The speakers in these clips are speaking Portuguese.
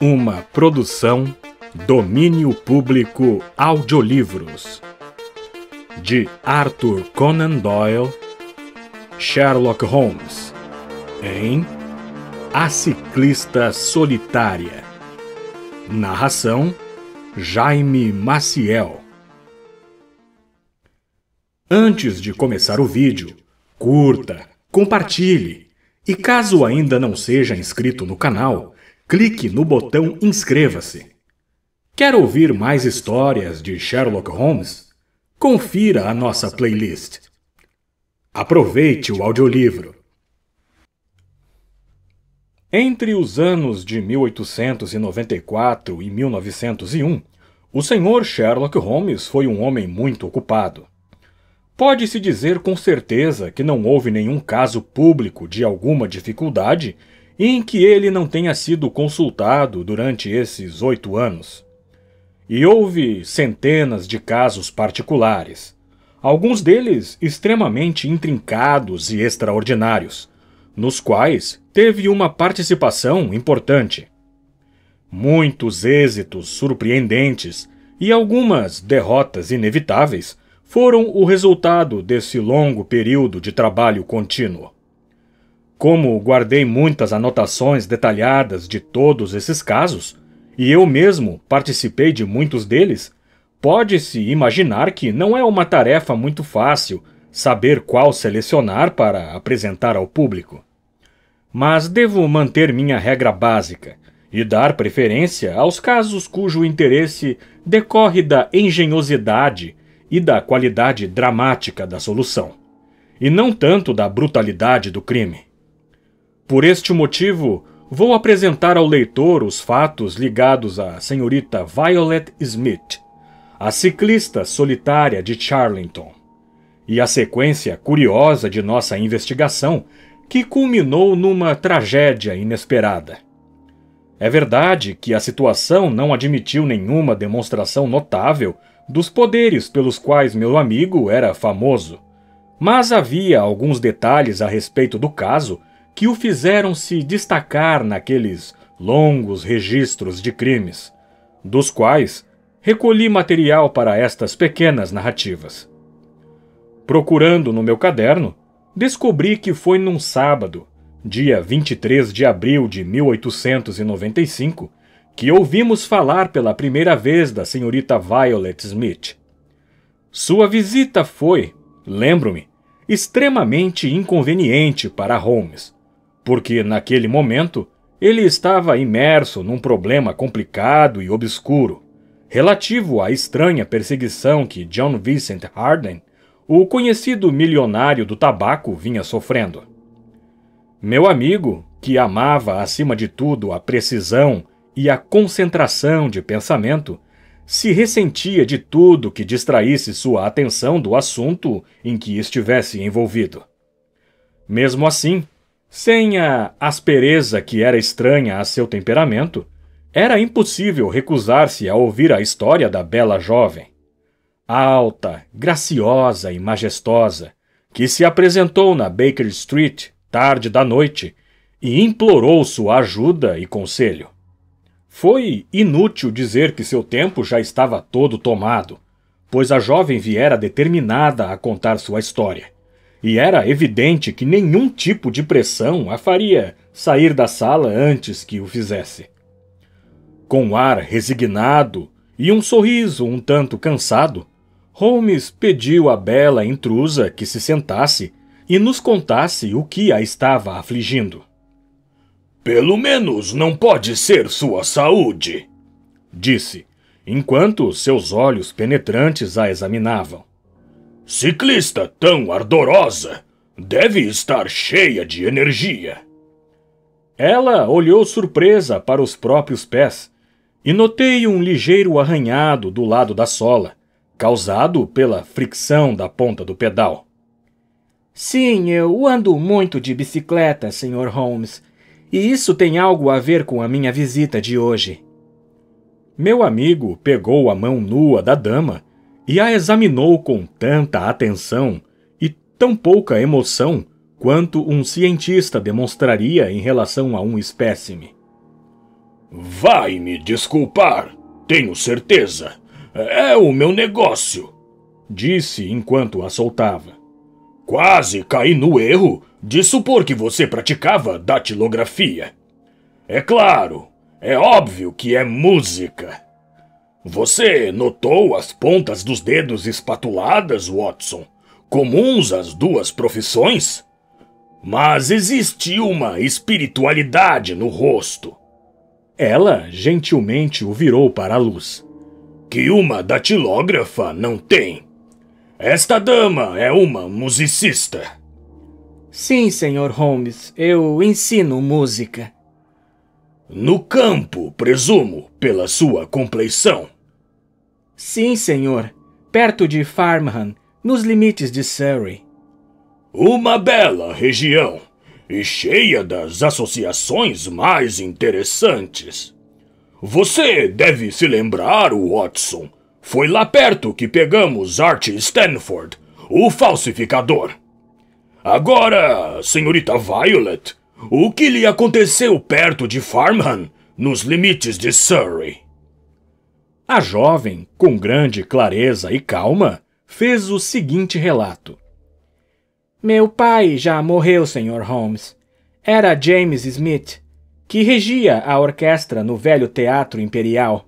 Uma produção Domínio Público Audiolivros de Arthur Conan Doyle, Sherlock Holmes, em A Ciclista Solitária. Narração Jaime Maciel. Antes de começar o vídeo, curta, compartilhe e caso ainda não seja inscrito no canal, clique no botão Inscreva-se. Quer ouvir mais histórias de Sherlock Holmes? Confira a nossa playlist. Aproveite o audiolivro. Entre os anos de 1894 e 1901, o senhor Sherlock Holmes foi um homem muito ocupado. Pode-se dizer com certeza que não houve nenhum caso público de alguma dificuldade em que ele não tenha sido consultado durante esses oito anos. E houve centenas de casos particulares, alguns deles extremamente intrincados e extraordinários, nos quais teve uma participação importante. Muitos êxitos surpreendentes e algumas derrotas inevitáveis foram o resultado desse longo período de trabalho contínuo. Como guardei muitas anotações detalhadas de todos esses casos, e eu mesmo participei de muitos deles, pode-se imaginar que não é uma tarefa muito fácil saber qual selecionar para apresentar ao público. Mas devo manter minha regra básica e dar preferência aos casos cujo interesse decorre da engenhosidade e da qualidade dramática da solução, e não tanto da brutalidade do crime. Por este motivo, vou apresentar ao leitor os fatos ligados à senhorita Violet Smith, a ciclista solitária de Charlington, e a sequência curiosa de nossa investigação que culminou numa tragédia inesperada. É verdade que a situação não admitiu nenhuma demonstração notável dos poderes pelos quais meu amigo era famoso, mas havia alguns detalhes a respeito do caso que o fizeram se destacar naqueles longos registros de crimes, dos quais recolhi material para estas pequenas narrativas. Procurando no meu caderno, descobri que foi num sábado, dia 23 de abril de 1895, que ouvimos falar pela primeira vez da senhorita Violet Smith. Sua visita foi, lembro-me, extremamente inconveniente para Holmes, porque naquele momento ele estava imerso num problema complicado e obscuro, relativo à estranha perseguição que John Vincent Harden, o conhecido milionário do tabaco, vinha sofrendo. Meu amigo, que amava acima de tudo a precisão e a concentração de pensamento, se ressentia de tudo que distraísse sua atenção do assunto em que estivesse envolvido. Mesmo assim, sem a aspereza que era estranha a seu temperamento, era impossível recusar-se a ouvir a história da bela jovem. Alta, graciosa e majestosa, que se apresentou na Baker Street tarde da noite e implorou sua ajuda e conselho. Foi inútil dizer que seu tempo já estava todo tomado, pois a jovem viera determinada a contar sua história e era evidente que nenhum tipo de pressão a faria sair da sala antes que o fizesse. Com um ar resignado e um sorriso um tanto cansado, Holmes pediu à bela intrusa que se sentasse e nos contasse o que a estava afligindo. Pelo menos não pode ser sua saúde, disse, enquanto seus olhos penetrantes a examinavam. Ciclista tão ardorosa deve estar cheia de energia. Ela olhou surpresa para os próprios pés e notei um ligeiro arranhado do lado da sola, causado pela fricção da ponta do pedal. Sim, eu ando muito de bicicleta, Sr. Holmes, e isso tem algo a ver com a minha visita de hoje. Meu amigo pegou a mão nua da dama e a examinou com tanta atenção e tão pouca emoção quanto um cientista demonstraria em relação a um espécime. Vai me desculpar, tenho certeza. É o meu negócio, disse enquanto a soltava. Quase caí no erro de supor que você praticava datilografia. É claro, é óbvio que é música. Você notou as pontas dos dedos espatuladas, Watson, comuns às duas profissões? Mas existe uma espiritualidade no rosto. Ela gentilmente o virou para a luz. Que uma datilógrafa não tem. Esta dama é uma musicista. Sim, senhor Holmes, eu ensino música. No campo, presumo, pela sua compleição. Sim, senhor, perto de Farmham, nos limites de Surrey. Uma bela região e cheia das associações mais interessantes. Você deve se lembrar, Watson. Foi lá perto que pegamos Art Stanford, o falsificador. Agora, senhorita Violet, o que lhe aconteceu perto de Farmham, nos limites de Surrey? A jovem, com grande clareza e calma, fez o seguinte relato: Meu pai já morreu, Sr. Holmes. Era James Smith, que regia a orquestra no velho Teatro Imperial.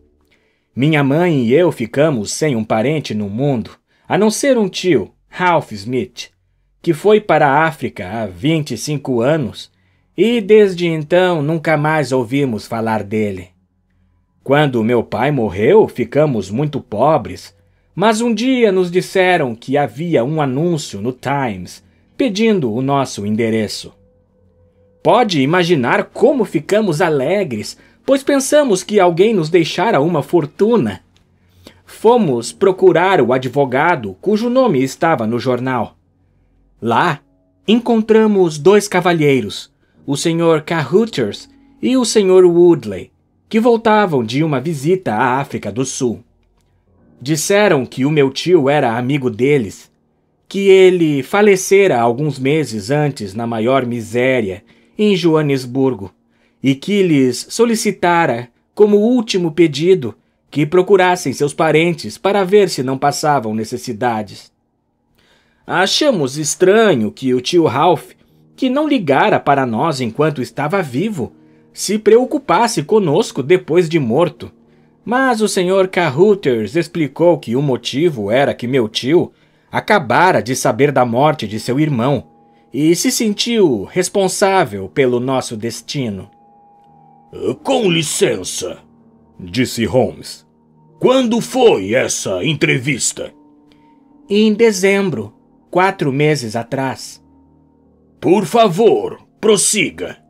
Minha mãe e eu ficamos sem um parente no mundo, a não ser um tio, Ralph Smith, que foi para a África há 25 anos e desde então nunca mais ouvimos falar dele. Quando meu pai morreu, ficamos muito pobres, mas um dia nos disseram que havia um anúncio no Times pedindo o nosso endereço. Pode imaginar como ficamos alegres, pois pensamos que alguém nos deixara uma fortuna. Fomos procurar o advogado cujo nome estava no jornal. Lá, encontramos dois cavalheiros, o Sr. Carruthers e o Sr. Woodley que voltavam de uma visita à África do Sul. Disseram que o meu tio era amigo deles, que ele falecera alguns meses antes na maior miséria, em Joanesburgo, e que lhes solicitara, como último pedido, que procurassem seus parentes para ver se não passavam necessidades. Achamos estranho que o tio Ralph, que não ligara para nós enquanto estava vivo, se preocupasse conosco depois de morto. Mas o Sr. Carruthers explicou que o motivo era que meu tio acabara de saber da morte de seu irmão e se sentiu responsável pelo nosso destino. Com licença, disse Holmes. Quando foi essa entrevista? Em dezembro, quatro meses atrás. Por favor, prossiga.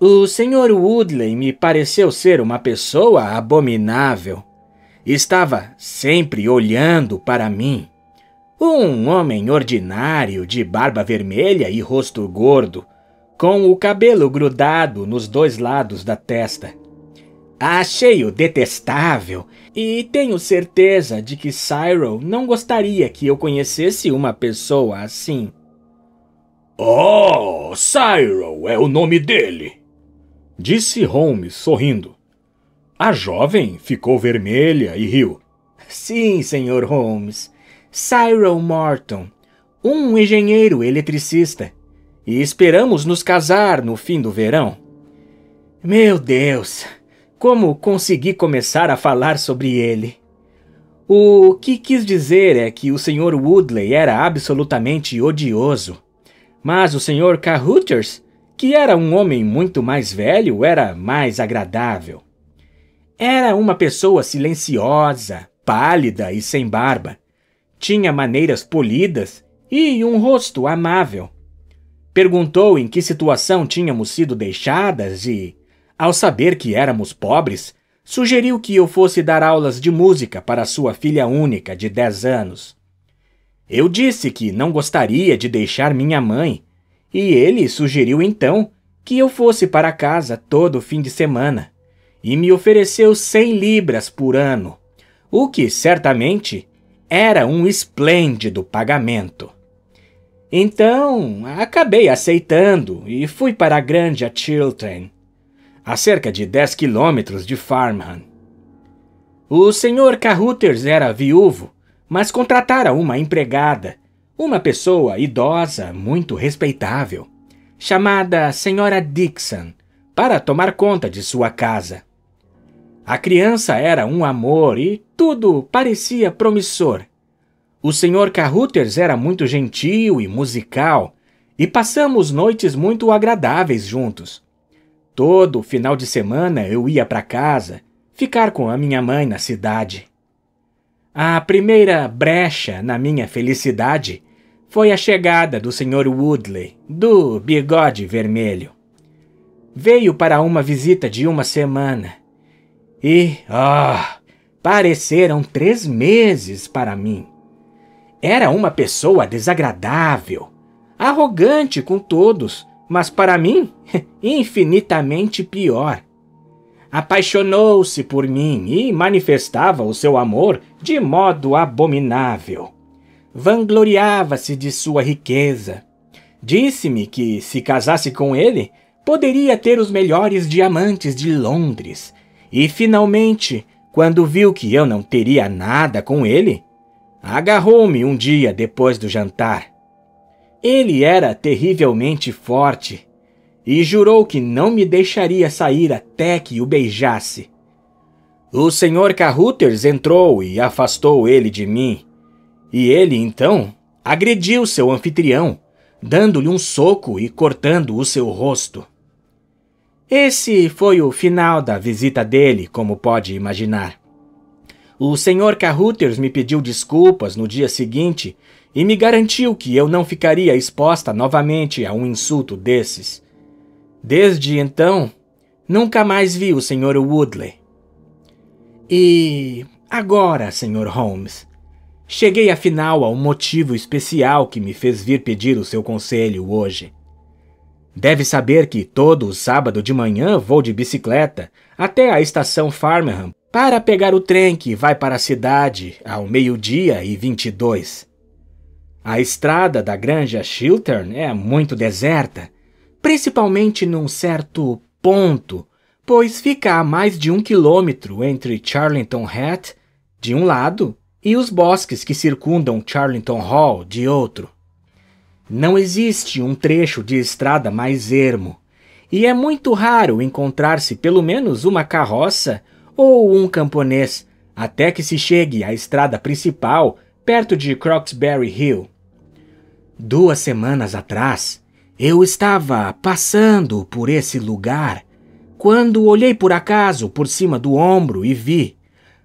O Sr. Woodley me pareceu ser uma pessoa abominável. Estava sempre olhando para mim. Um homem ordinário, de barba vermelha e rosto gordo, com o cabelo grudado nos dois lados da testa. Achei-o detestável e tenho certeza de que Cyril não gostaria que eu conhecesse uma pessoa assim. Oh, Cyril é o nome dele. Disse Holmes, sorrindo. A jovem ficou vermelha e riu. Sim, Sr. Holmes. Cyril Morton, um engenheiro eletricista. E esperamos nos casar no fim do verão. Meu Deus, como consegui começar a falar sobre ele? O que quis dizer é que o Sr. Woodley era absolutamente odioso. Mas o Sr. Cahooters que era um homem muito mais velho, era mais agradável. Era uma pessoa silenciosa, pálida e sem barba. Tinha maneiras polidas e um rosto amável. Perguntou em que situação tínhamos sido deixadas e, ao saber que éramos pobres, sugeriu que eu fosse dar aulas de música para sua filha única de 10 anos. Eu disse que não gostaria de deixar minha mãe e ele sugeriu então que eu fosse para casa todo fim de semana e me ofereceu 100 libras por ano, o que certamente era um esplêndido pagamento. Então, acabei aceitando e fui para a Granja Chiltern, a cerca de 10 quilômetros de Farmham. O Sr. Carruthers era viúvo, mas contratara uma empregada uma pessoa idosa, muito respeitável, chamada Senhora Dixon, para tomar conta de sua casa. A criança era um amor e tudo parecia promissor. O Sr. Carruthers era muito gentil e musical, e passamos noites muito agradáveis juntos. Todo final de semana eu ia para casa, ficar com a minha mãe na cidade. A primeira brecha na minha felicidade foi a chegada do Sr. Woodley, do bigode vermelho. Veio para uma visita de uma semana. E, ah, oh, pareceram três meses para mim. Era uma pessoa desagradável, arrogante com todos, mas para mim, infinitamente pior apaixonou-se por mim e manifestava o seu amor de modo abominável. Vangloriava-se de sua riqueza. Disse-me que, se casasse com ele, poderia ter os melhores diamantes de Londres. E finalmente, quando viu que eu não teria nada com ele, agarrou-me um dia depois do jantar. Ele era terrivelmente forte e jurou que não me deixaria sair até que o beijasse. O senhor Carruthers entrou e afastou ele de mim. E ele, então, agrediu seu anfitrião, dando-lhe um soco e cortando o seu rosto. Esse foi o final da visita dele, como pode imaginar. O senhor Carruthers me pediu desculpas no dia seguinte e me garantiu que eu não ficaria exposta novamente a um insulto desses. Desde então, nunca mais vi o Sr. Woodley. E agora, Sr. Holmes, cheguei afinal ao motivo especial que me fez vir pedir o seu conselho hoje. Deve saber que todo sábado de manhã vou de bicicleta até a estação Farmerham para pegar o trem que vai para a cidade ao meio-dia e 22. A estrada da Granja Chiltern é muito deserta principalmente num certo ponto, pois fica a mais de um quilômetro entre Charlington Hat, de um lado, e os bosques que circundam Charlington Hall, de outro. Não existe um trecho de estrada mais ermo, e é muito raro encontrar-se pelo menos uma carroça ou um camponês até que se chegue à estrada principal perto de Croxbury Hill. Duas semanas atrás, eu estava passando por esse lugar quando olhei por acaso por cima do ombro e vi,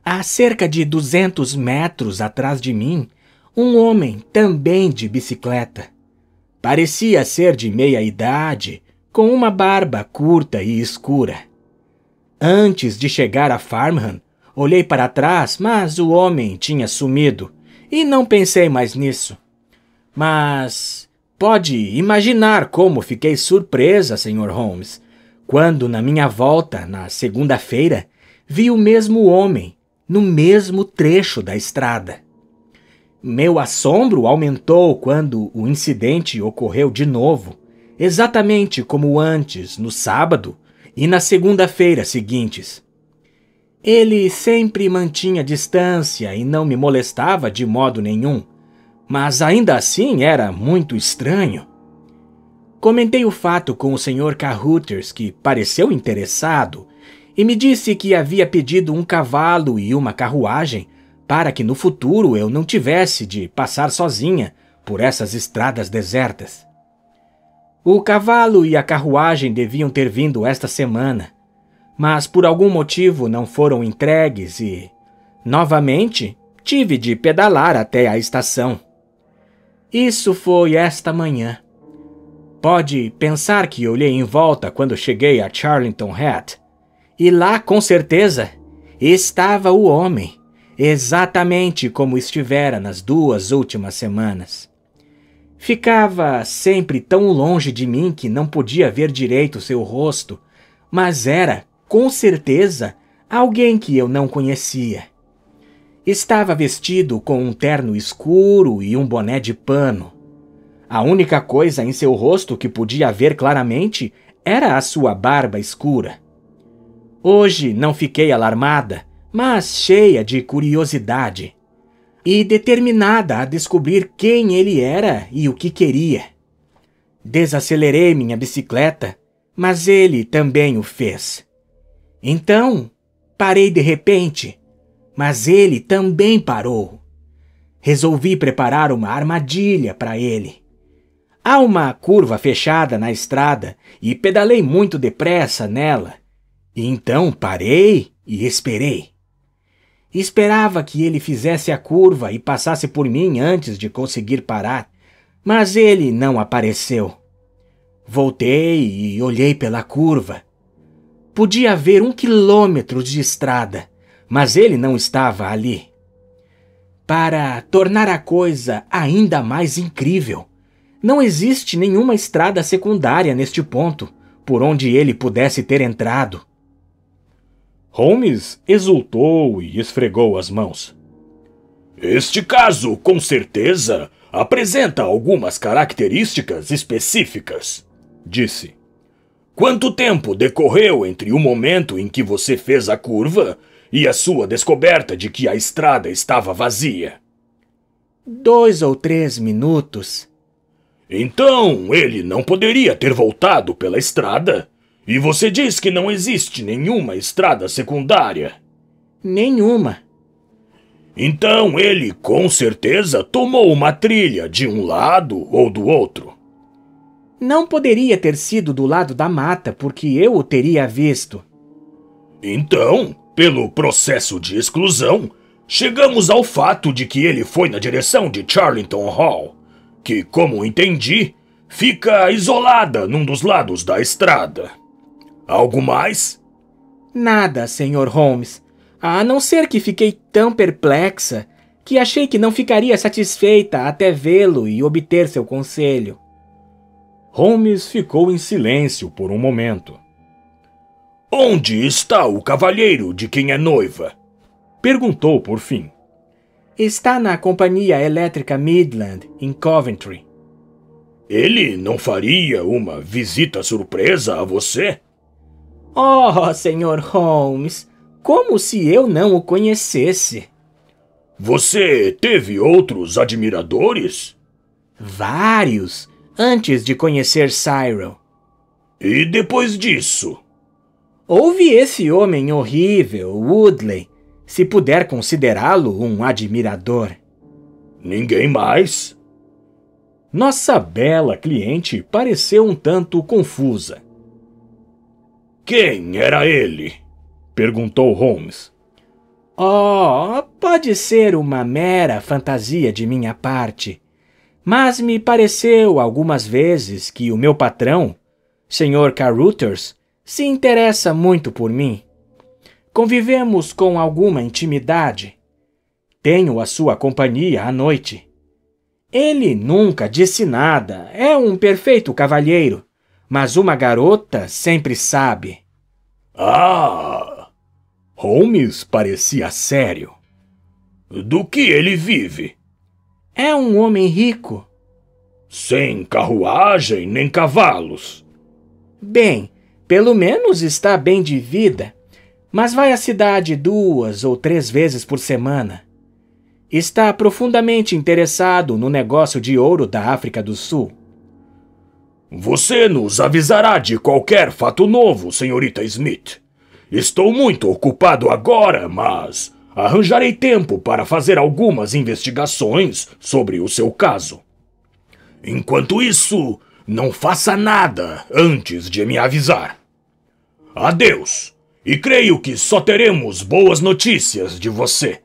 a cerca de 200 metros atrás de mim, um homem também de bicicleta. Parecia ser de meia idade, com uma barba curta e escura. Antes de chegar a Farmham, olhei para trás, mas o homem tinha sumido e não pensei mais nisso. Mas Pode imaginar como fiquei surpresa, Sr. Holmes, quando, na minha volta, na segunda-feira, vi o mesmo homem, no mesmo trecho da estrada. Meu assombro aumentou quando o incidente ocorreu de novo, exatamente como antes, no sábado e na segunda-feira seguintes. Ele sempre mantinha distância e não me molestava de modo nenhum mas ainda assim era muito estranho. Comentei o fato com o Sr. Carruthers, que pareceu interessado, e me disse que havia pedido um cavalo e uma carruagem para que no futuro eu não tivesse de passar sozinha por essas estradas desertas. O cavalo e a carruagem deviam ter vindo esta semana, mas por algum motivo não foram entregues e, novamente, tive de pedalar até a estação. Isso foi esta manhã. Pode pensar que olhei em volta quando cheguei a Charlington Hat. E lá, com certeza, estava o homem, exatamente como estivera nas duas últimas semanas. Ficava sempre tão longe de mim que não podia ver direito seu rosto, mas era, com certeza, alguém que eu não conhecia. Estava vestido com um terno escuro e um boné de pano. A única coisa em seu rosto que podia ver claramente era a sua barba escura. Hoje não fiquei alarmada, mas cheia de curiosidade e determinada a descobrir quem ele era e o que queria. Desacelerei minha bicicleta, mas ele também o fez. Então, parei de repente mas ele também parou. Resolvi preparar uma armadilha para ele. Há uma curva fechada na estrada e pedalei muito depressa nela. E então parei e esperei. Esperava que ele fizesse a curva e passasse por mim antes de conseguir parar, mas ele não apareceu. Voltei e olhei pela curva. Podia haver um quilômetro de estrada mas ele não estava ali. Para tornar a coisa ainda mais incrível, não existe nenhuma estrada secundária neste ponto por onde ele pudesse ter entrado. Holmes exultou e esfregou as mãos. Este caso, com certeza, apresenta algumas características específicas, disse. Quanto tempo decorreu entre o momento em que você fez a curva e a sua descoberta de que a estrada estava vazia. Dois ou três minutos. Então ele não poderia ter voltado pela estrada. E você diz que não existe nenhuma estrada secundária? Nenhuma. Então ele com certeza tomou uma trilha de um lado ou do outro. Não poderia ter sido do lado da mata, porque eu o teria visto. Então, pelo processo de exclusão, chegamos ao fato de que ele foi na direção de Charlington Hall, que, como entendi, fica isolada num dos lados da estrada. Algo mais? Nada, Sr. Holmes. A não ser que fiquei tão perplexa que achei que não ficaria satisfeita até vê-lo e obter seu conselho. Holmes ficou em silêncio por um momento. Onde está o cavalheiro de quem é noiva? Perguntou por fim. Está na Companhia Elétrica Midland, em Coventry. Ele não faria uma visita surpresa a você? Oh, Sr. Holmes, como se eu não o conhecesse. Você teve outros admiradores? Vários, antes de conhecer Cyril. E depois disso? Houve esse homem horrível, Woodley, se puder considerá-lo um admirador. Ninguém mais? Nossa bela cliente pareceu um tanto confusa. Quem era ele? perguntou Holmes. Oh, pode ser uma mera fantasia de minha parte, mas me pareceu algumas vezes que o meu patrão, Sr. Carruthers, se interessa muito por mim. Convivemos com alguma intimidade. Tenho a sua companhia à noite. Ele nunca disse nada, é um perfeito cavalheiro, mas uma garota sempre sabe. Ah! Holmes parecia sério. Do que ele vive? É um homem rico. Sem carruagem nem cavalos. Bem, pelo menos está bem de vida, mas vai à cidade duas ou três vezes por semana. Está profundamente interessado no negócio de ouro da África do Sul. Você nos avisará de qualquer fato novo, senhorita Smith. Estou muito ocupado agora, mas arranjarei tempo para fazer algumas investigações sobre o seu caso. Enquanto isso, não faça nada antes de me avisar. Adeus! E creio que só teremos boas notícias de você.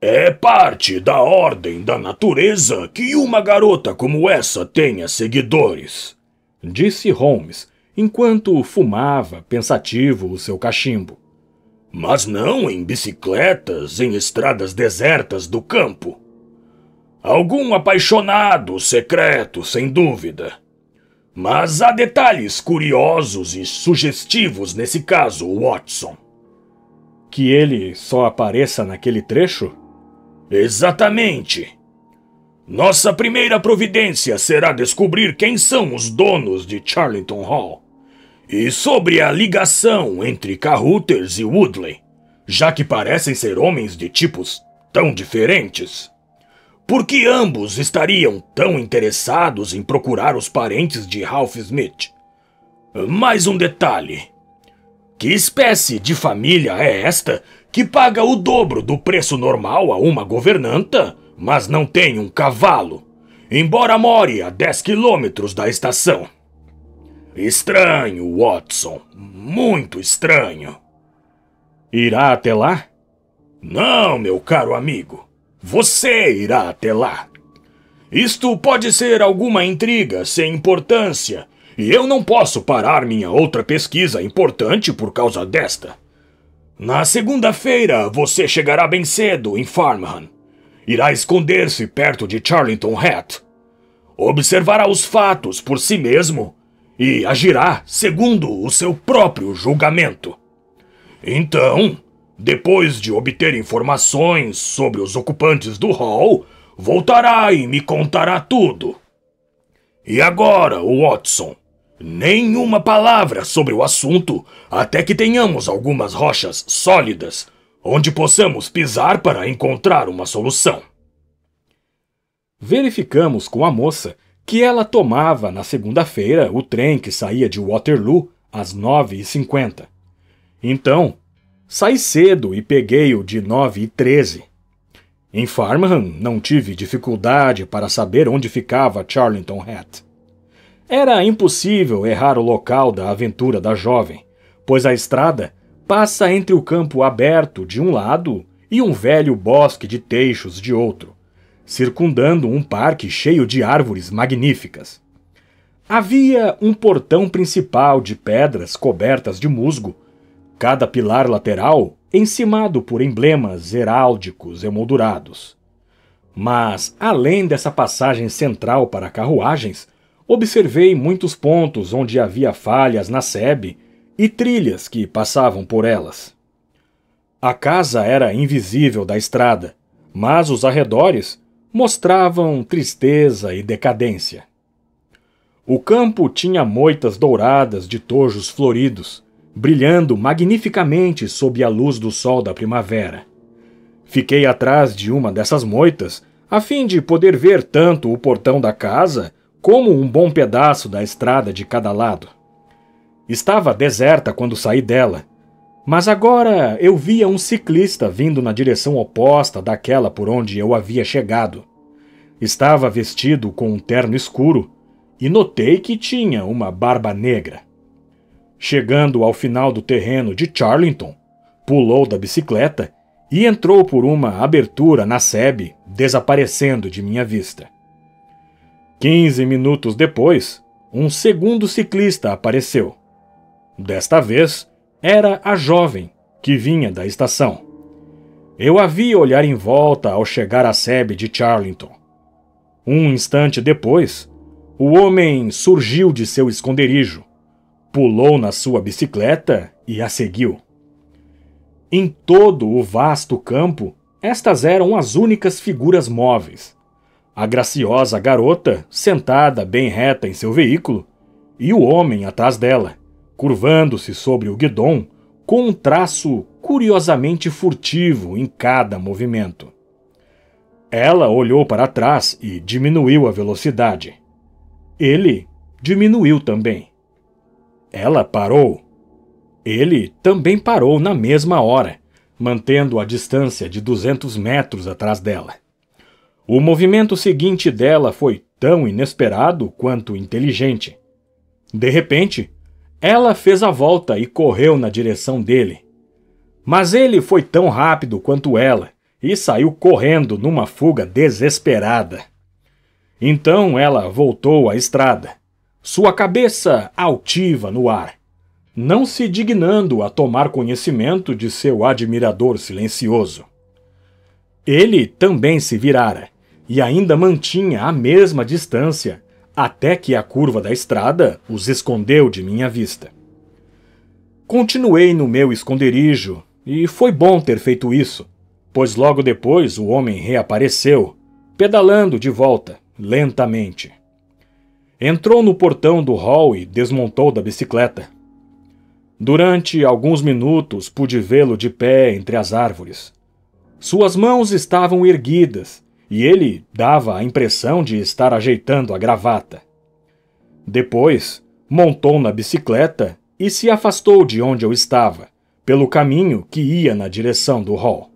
É parte da ordem da natureza que uma garota como essa tenha seguidores, disse Holmes, enquanto fumava pensativo o seu cachimbo. Mas não em bicicletas em estradas desertas do campo. Algum apaixonado secreto, sem dúvida. Mas há detalhes curiosos e sugestivos nesse caso, Watson. Que ele só apareça naquele trecho? Exatamente. Nossa primeira providência será descobrir quem são os donos de Charlton Hall e sobre a ligação entre Carruthers e Woodley, já que parecem ser homens de tipos tão diferentes por que ambos estariam tão interessados em procurar os parentes de Ralph Smith? Mais um detalhe. Que espécie de família é esta que paga o dobro do preço normal a uma governanta, mas não tem um cavalo, embora more a 10 quilômetros da estação? Estranho, Watson. Muito estranho. Irá até lá? Não, meu caro amigo. Você irá até lá. Isto pode ser alguma intriga sem importância, e eu não posso parar minha outra pesquisa importante por causa desta. Na segunda-feira, você chegará bem cedo em Farmham. Irá esconder-se perto de Charlington Hat. Observará os fatos por si mesmo e agirá segundo o seu próprio julgamento. Então, depois de obter informações sobre os ocupantes do hall, voltará e me contará tudo. E agora, Watson, nenhuma palavra sobre o assunto até que tenhamos algumas rochas sólidas onde possamos pisar para encontrar uma solução. Verificamos com a moça que ela tomava na segunda-feira o trem que saía de Waterloo às 9h50. Então, Saí cedo e peguei-o de 9 e 13. Em Farmham, não tive dificuldade para saber onde ficava Charlington Hat. Era impossível errar o local da aventura da jovem, pois a estrada passa entre o campo aberto de um lado e um velho bosque de teixos de outro, circundando um parque cheio de árvores magníficas. Havia um portão principal de pedras cobertas de musgo Cada pilar lateral encimado por emblemas heráldicos emoldurados. Mas, além dessa passagem central para carruagens, observei muitos pontos onde havia falhas na sebe e trilhas que passavam por elas. A casa era invisível da estrada, mas os arredores mostravam tristeza e decadência. O campo tinha moitas douradas de tojos floridos, brilhando magnificamente sob a luz do sol da primavera. Fiquei atrás de uma dessas moitas, a fim de poder ver tanto o portão da casa como um bom pedaço da estrada de cada lado. Estava deserta quando saí dela, mas agora eu via um ciclista vindo na direção oposta daquela por onde eu havia chegado. Estava vestido com um terno escuro e notei que tinha uma barba negra. Chegando ao final do terreno de Charlington, pulou da bicicleta e entrou por uma abertura na sebe, desaparecendo de minha vista. Quinze minutos depois, um segundo ciclista apareceu. Desta vez, era a jovem que vinha da estação. Eu a vi olhar em volta ao chegar à sebe de Charlington. Um instante depois, o homem surgiu de seu esconderijo pulou na sua bicicleta e a seguiu. Em todo o vasto campo, estas eram as únicas figuras móveis. A graciosa garota, sentada bem reta em seu veículo, e o homem atrás dela, curvando-se sobre o guidão, com um traço curiosamente furtivo em cada movimento. Ela olhou para trás e diminuiu a velocidade. Ele diminuiu também. Ela parou. Ele também parou na mesma hora, mantendo a distância de 200 metros atrás dela. O movimento seguinte dela foi tão inesperado quanto inteligente. De repente, ela fez a volta e correu na direção dele. Mas ele foi tão rápido quanto ela e saiu correndo numa fuga desesperada. Então ela voltou à estrada sua cabeça altiva no ar, não se dignando a tomar conhecimento de seu admirador silencioso. Ele também se virara e ainda mantinha a mesma distância até que a curva da estrada os escondeu de minha vista. Continuei no meu esconderijo e foi bom ter feito isso, pois logo depois o homem reapareceu, pedalando de volta, lentamente. Entrou no portão do hall e desmontou da bicicleta. Durante alguns minutos pude vê-lo de pé entre as árvores. Suas mãos estavam erguidas e ele dava a impressão de estar ajeitando a gravata. Depois, montou na bicicleta e se afastou de onde eu estava, pelo caminho que ia na direção do hall.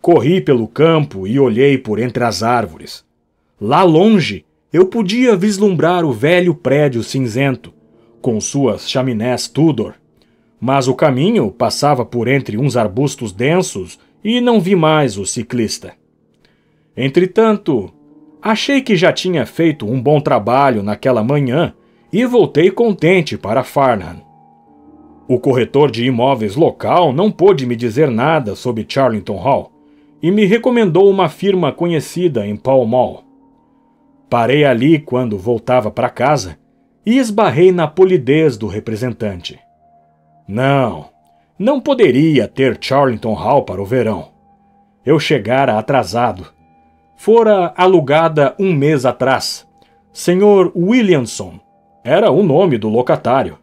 Corri pelo campo e olhei por entre as árvores. Lá longe, eu podia vislumbrar o velho prédio cinzento, com suas chaminés Tudor. Mas o caminho passava por entre uns arbustos densos e não vi mais o ciclista. Entretanto, achei que já tinha feito um bom trabalho naquela manhã e voltei contente para Farnham. O corretor de imóveis local não pôde me dizer nada sobre Charlington Hall e me recomendou uma firma conhecida em Pall Mall. Parei ali quando voltava para casa e esbarrei na polidez do representante. Não, não poderia ter Charlton Hall para o verão. Eu chegara atrasado. Fora alugada um mês atrás. Senhor Williamson era o nome do locatário.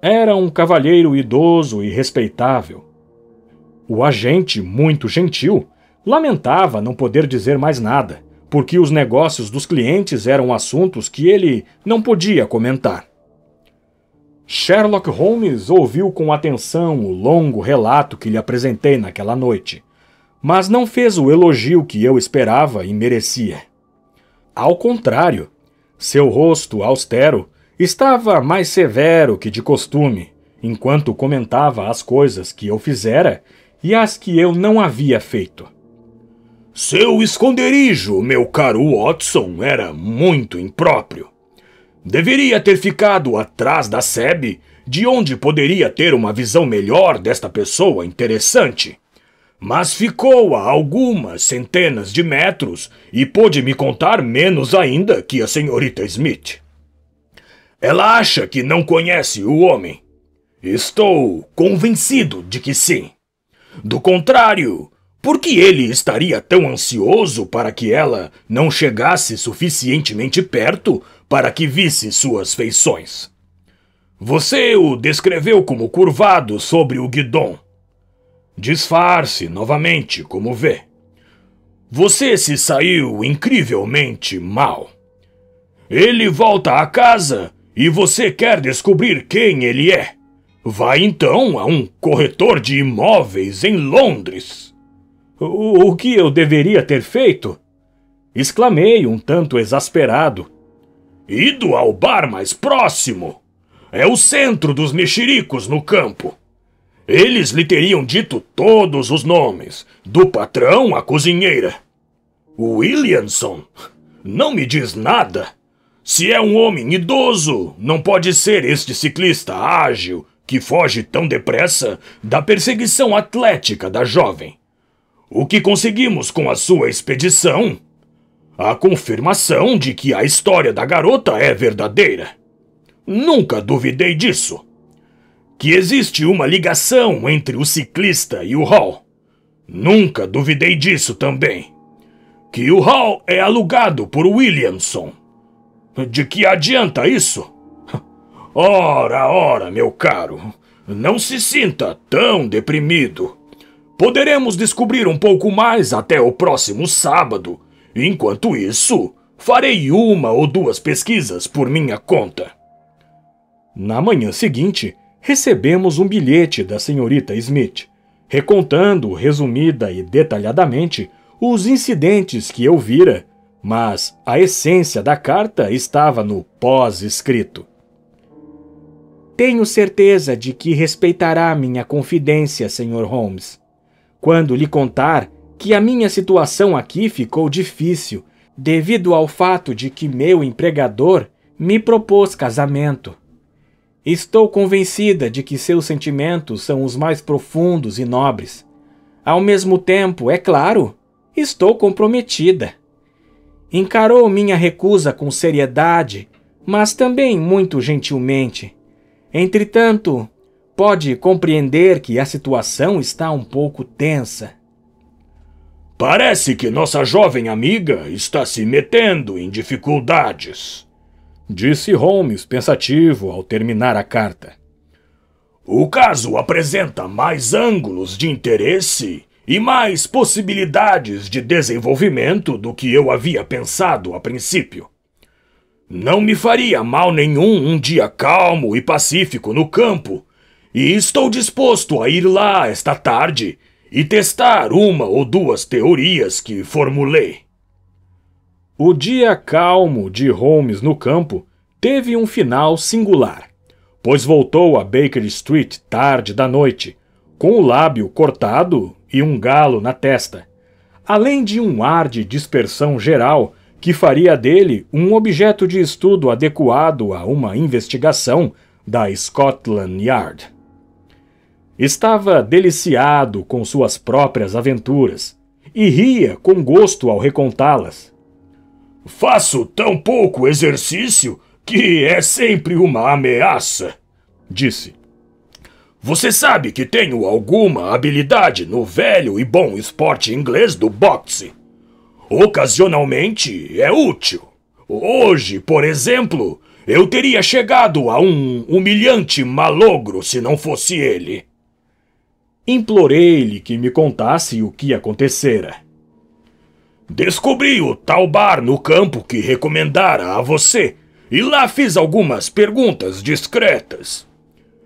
Era um cavalheiro idoso e respeitável. O agente, muito gentil, lamentava não poder dizer mais nada porque os negócios dos clientes eram assuntos que ele não podia comentar. Sherlock Holmes ouviu com atenção o longo relato que lhe apresentei naquela noite, mas não fez o elogio que eu esperava e merecia. Ao contrário, seu rosto austero estava mais severo que de costume, enquanto comentava as coisas que eu fizera e as que eu não havia feito. Seu esconderijo, meu caro Watson, era muito impróprio. Deveria ter ficado atrás da sebe, de onde poderia ter uma visão melhor desta pessoa interessante. Mas ficou a algumas centenas de metros e pôde me contar menos ainda que a senhorita Smith. Ela acha que não conhece o homem. Estou convencido de que sim. Do contrário, por que ele estaria tão ansioso para que ela não chegasse suficientemente perto para que visse suas feições? Você o descreveu como curvado sobre o guidon. Disfarce novamente, como vê. Você se saiu incrivelmente mal. Ele volta a casa e você quer descobrir quem ele é. Vai então a um corretor de imóveis em Londres. O, o que eu deveria ter feito? Exclamei, um tanto exasperado. Ido ao bar mais próximo! É o centro dos mexericos no campo. Eles lhe teriam dito todos os nomes, do patrão à cozinheira. Williamson não me diz nada. Se é um homem idoso, não pode ser este ciclista ágil que foge tão depressa da perseguição atlética da jovem o que conseguimos com a sua expedição? A confirmação de que a história da garota é verdadeira. Nunca duvidei disso. Que existe uma ligação entre o ciclista e o Hall. Nunca duvidei disso também. Que o Hall é alugado por Williamson. De que adianta isso? Ora, ora, meu caro, não se sinta tão deprimido. Poderemos descobrir um pouco mais até o próximo sábado. Enquanto isso, farei uma ou duas pesquisas por minha conta. Na manhã seguinte, recebemos um bilhete da senhorita Smith, recontando resumida e detalhadamente os incidentes que eu vira, mas a essência da carta estava no pós-escrito. Tenho certeza de que respeitará minha confidência, Sr. Holmes quando lhe contar que a minha situação aqui ficou difícil devido ao fato de que meu empregador me propôs casamento. Estou convencida de que seus sentimentos são os mais profundos e nobres. Ao mesmo tempo, é claro, estou comprometida. Encarou minha recusa com seriedade, mas também muito gentilmente. Entretanto, pode compreender que a situação está um pouco tensa. Parece que nossa jovem amiga está se metendo em dificuldades, disse Holmes pensativo ao terminar a carta. O caso apresenta mais ângulos de interesse e mais possibilidades de desenvolvimento do que eu havia pensado a princípio. Não me faria mal nenhum um dia calmo e pacífico no campo e estou disposto a ir lá esta tarde e testar uma ou duas teorias que formulei. O dia calmo de Holmes no campo teve um final singular, pois voltou a Baker Street tarde da noite, com o lábio cortado e um galo na testa, além de um ar de dispersão geral que faria dele um objeto de estudo adequado a uma investigação da Scotland Yard. Estava deliciado com suas próprias aventuras e ria com gosto ao recontá-las. Faço tão pouco exercício que é sempre uma ameaça, disse. Você sabe que tenho alguma habilidade no velho e bom esporte inglês do boxe. Ocasionalmente é útil. Hoje, por exemplo, eu teria chegado a um humilhante malogro se não fosse ele implorei-lhe que me contasse o que acontecera. Descobri o tal bar no campo que recomendara a você, e lá fiz algumas perguntas discretas.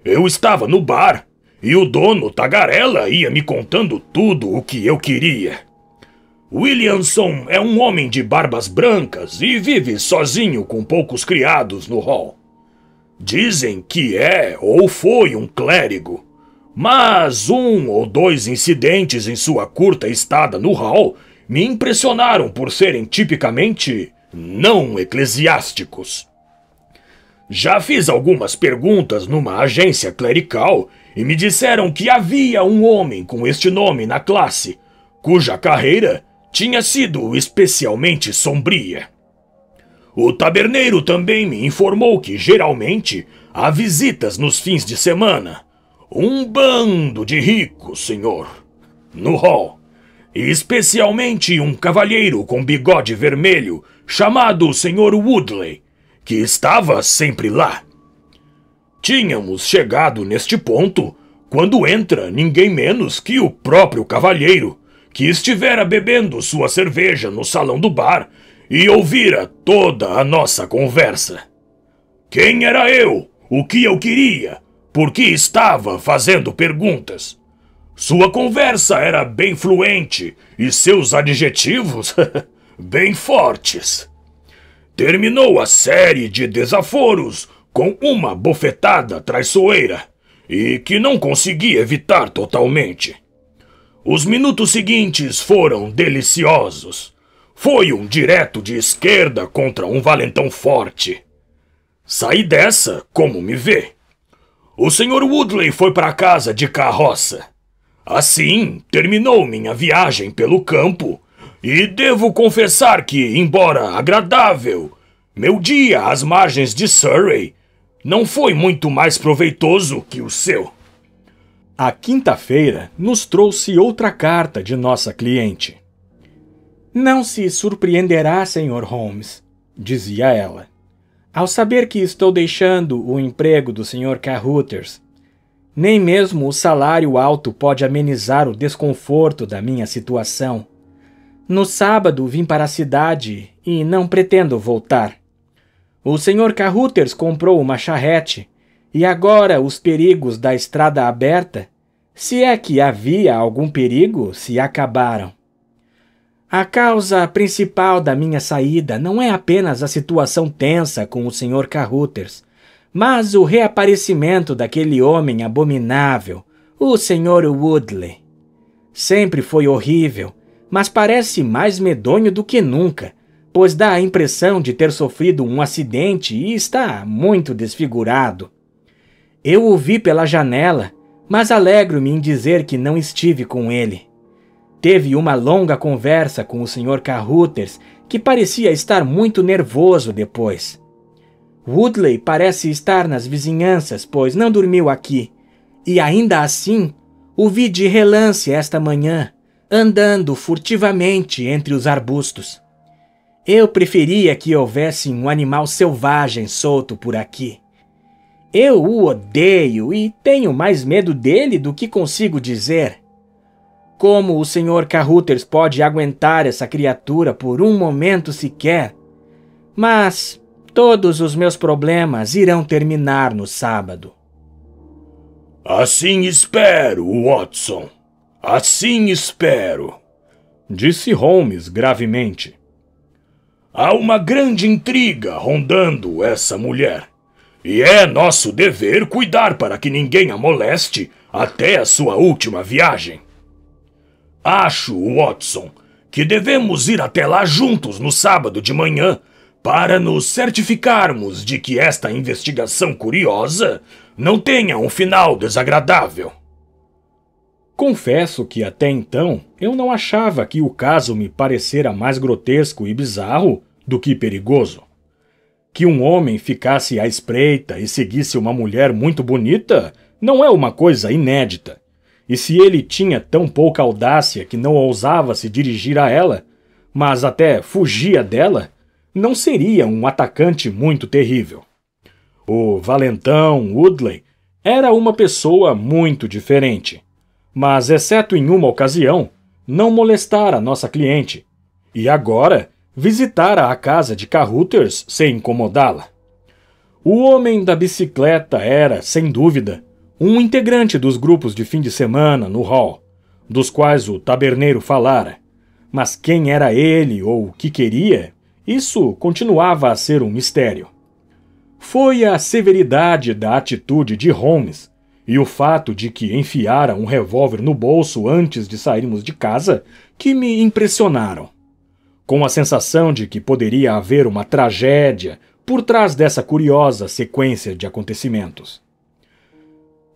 Eu estava no bar e o dono Tagarela ia me contando tudo o que eu queria. Williamson é um homem de barbas brancas e vive sozinho com poucos criados no hall. Dizem que é ou foi um clérigo mas um ou dois incidentes em sua curta estada no hall me impressionaram por serem tipicamente não eclesiásticos. Já fiz algumas perguntas numa agência clerical e me disseram que havia um homem com este nome na classe, cuja carreira tinha sido especialmente sombria. O taberneiro também me informou que geralmente há visitas nos fins de semana um bando de ricos, senhor, no hall, e especialmente um cavalheiro com bigode vermelho chamado Senhor Woodley, que estava sempre lá. Tínhamos chegado neste ponto quando entra ninguém menos que o próprio cavalheiro, que estivera bebendo sua cerveja no salão do bar e ouvira toda a nossa conversa. Quem era eu? O que eu queria? porque estava fazendo perguntas. Sua conversa era bem fluente e seus adjetivos bem fortes. Terminou a série de desaforos com uma bofetada traiçoeira e que não consegui evitar totalmente. Os minutos seguintes foram deliciosos. Foi um direto de esquerda contra um valentão forte. Saí dessa como me vê. O Sr. Woodley foi para casa de carroça. Assim, terminou minha viagem pelo campo. E devo confessar que, embora agradável, meu dia às margens de Surrey não foi muito mais proveitoso que o seu. A quinta-feira nos trouxe outra carta de nossa cliente. Não se surpreenderá, Sr. Holmes, dizia ela. Ao saber que estou deixando o emprego do Sr. Carruthers, nem mesmo o salário alto pode amenizar o desconforto da minha situação. No sábado vim para a cidade e não pretendo voltar. O Sr. Carruthers comprou uma charrete e agora os perigos da estrada aberta, se é que havia algum perigo, se acabaram. A causa principal da minha saída não é apenas a situação tensa com o Sr. Carruthers, mas o reaparecimento daquele homem abominável, o Sr. Woodley. Sempre foi horrível, mas parece mais medonho do que nunca, pois dá a impressão de ter sofrido um acidente e está muito desfigurado. Eu o vi pela janela, mas alegro-me em dizer que não estive com ele. Teve uma longa conversa com o Sr. Carruthers, que parecia estar muito nervoso depois. Woodley parece estar nas vizinhanças, pois não dormiu aqui. E ainda assim, o vi de relance esta manhã, andando furtivamente entre os arbustos. Eu preferia que houvesse um animal selvagem solto por aqui. Eu o odeio e tenho mais medo dele do que consigo dizer. Como o Sr. Carruthers pode aguentar essa criatura por um momento sequer? Mas todos os meus problemas irão terminar no sábado. Assim espero, Watson. Assim espero, disse Holmes gravemente. Há uma grande intriga rondando essa mulher. E é nosso dever cuidar para que ninguém a moleste até a sua última viagem. Acho, Watson, que devemos ir até lá juntos no sábado de manhã para nos certificarmos de que esta investigação curiosa não tenha um final desagradável. Confesso que até então eu não achava que o caso me parecera mais grotesco e bizarro do que perigoso. Que um homem ficasse à espreita e seguisse uma mulher muito bonita não é uma coisa inédita. E se ele tinha tão pouca audácia que não ousava se dirigir a ela, mas até fugia dela, não seria um atacante muito terrível. O valentão Woodley era uma pessoa muito diferente, mas, exceto em uma ocasião, não molestara nossa cliente, e agora visitara a casa de Carruthers sem incomodá-la. O homem da bicicleta era, sem dúvida, um integrante dos grupos de fim de semana no hall, dos quais o taberneiro falara. Mas quem era ele ou o que queria, isso continuava a ser um mistério. Foi a severidade da atitude de Holmes e o fato de que enfiara um revólver no bolso antes de sairmos de casa que me impressionaram. Com a sensação de que poderia haver uma tragédia por trás dessa curiosa sequência de acontecimentos.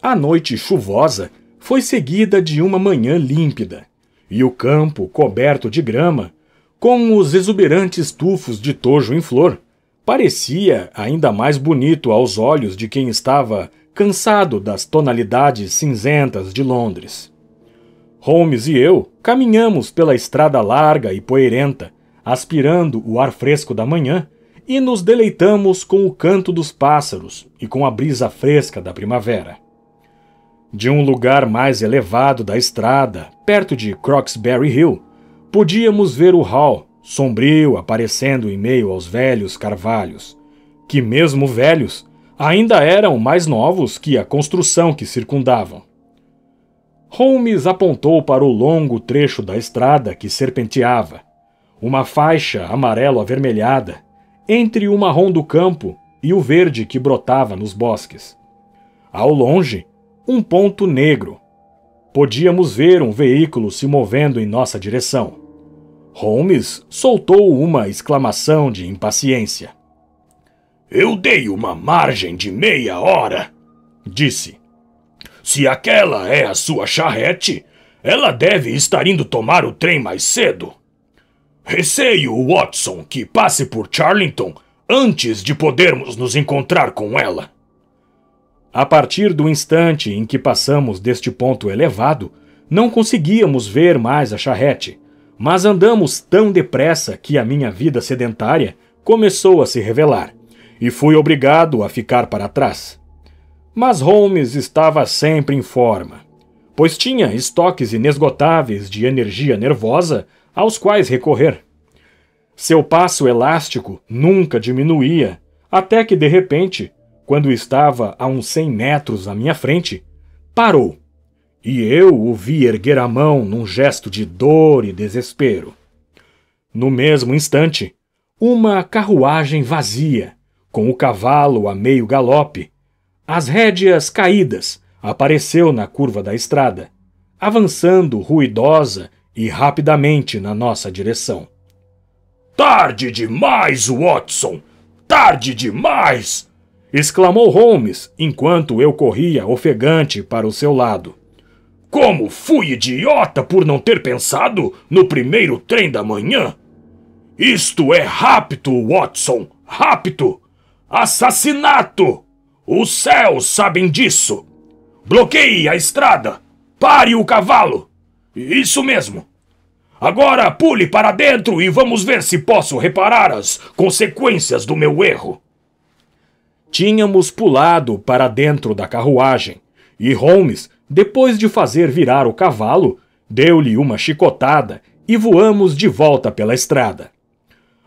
A noite chuvosa foi seguida de uma manhã límpida, e o campo, coberto de grama, com os exuberantes tufos de tojo em flor, parecia ainda mais bonito aos olhos de quem estava cansado das tonalidades cinzentas de Londres. Holmes e eu caminhamos pela estrada larga e poeirenta, aspirando o ar fresco da manhã e nos deleitamos com o canto dos pássaros e com a brisa fresca da primavera. De um lugar mais elevado da estrada, perto de Croxberry Hill, podíamos ver o hall, sombrio, aparecendo em meio aos velhos carvalhos, que, mesmo velhos, ainda eram mais novos que a construção que circundavam. Holmes apontou para o longo trecho da estrada que serpenteava, uma faixa amarelo-avermelhada, entre o marrom do campo e o verde que brotava nos bosques. Ao longe, um ponto negro. Podíamos ver um veículo se movendo em nossa direção. Holmes soltou uma exclamação de impaciência. Eu dei uma margem de meia hora, disse. Se aquela é a sua charrete, ela deve estar indo tomar o trem mais cedo. Receio, Watson, que passe por Charlington antes de podermos nos encontrar com ela. A partir do instante em que passamos deste ponto elevado, não conseguíamos ver mais a charrete, mas andamos tão depressa que a minha vida sedentária começou a se revelar, e fui obrigado a ficar para trás. Mas Holmes estava sempre em forma, pois tinha estoques inesgotáveis de energia nervosa aos quais recorrer. Seu passo elástico nunca diminuía, até que de repente quando estava a uns 100 metros à minha frente, parou, e eu o vi erguer a mão num gesto de dor e desespero. No mesmo instante, uma carruagem vazia, com o cavalo a meio galope, as rédeas caídas, apareceu na curva da estrada, avançando ruidosa e rapidamente na nossa direção. Tarde demais, Watson! Tarde demais! exclamou Holmes enquanto eu corria ofegante para o seu lado. Como fui idiota por não ter pensado no primeiro trem da manhã! Isto é rápido, Watson! rápido! Assassinato! Os céus sabem disso! Bloqueie a estrada! Pare o cavalo! Isso mesmo! Agora pule para dentro e vamos ver se posso reparar as consequências do meu erro. Tínhamos pulado para dentro da carruagem, e Holmes, depois de fazer virar o cavalo, deu-lhe uma chicotada e voamos de volta pela estrada.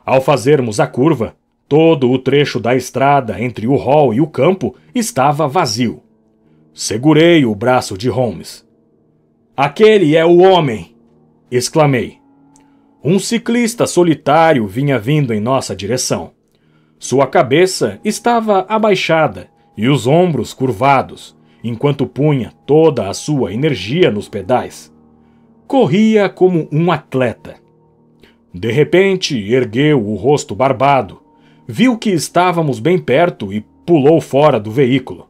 Ao fazermos a curva, todo o trecho da estrada entre o hall e o campo estava vazio. Segurei o braço de Holmes. Aquele é o homem! exclamei. Um ciclista solitário vinha vindo em nossa direção. Sua cabeça estava abaixada e os ombros curvados, enquanto punha toda a sua energia nos pedais. Corria como um atleta. De repente, ergueu o rosto barbado, viu que estávamos bem perto e pulou fora do veículo.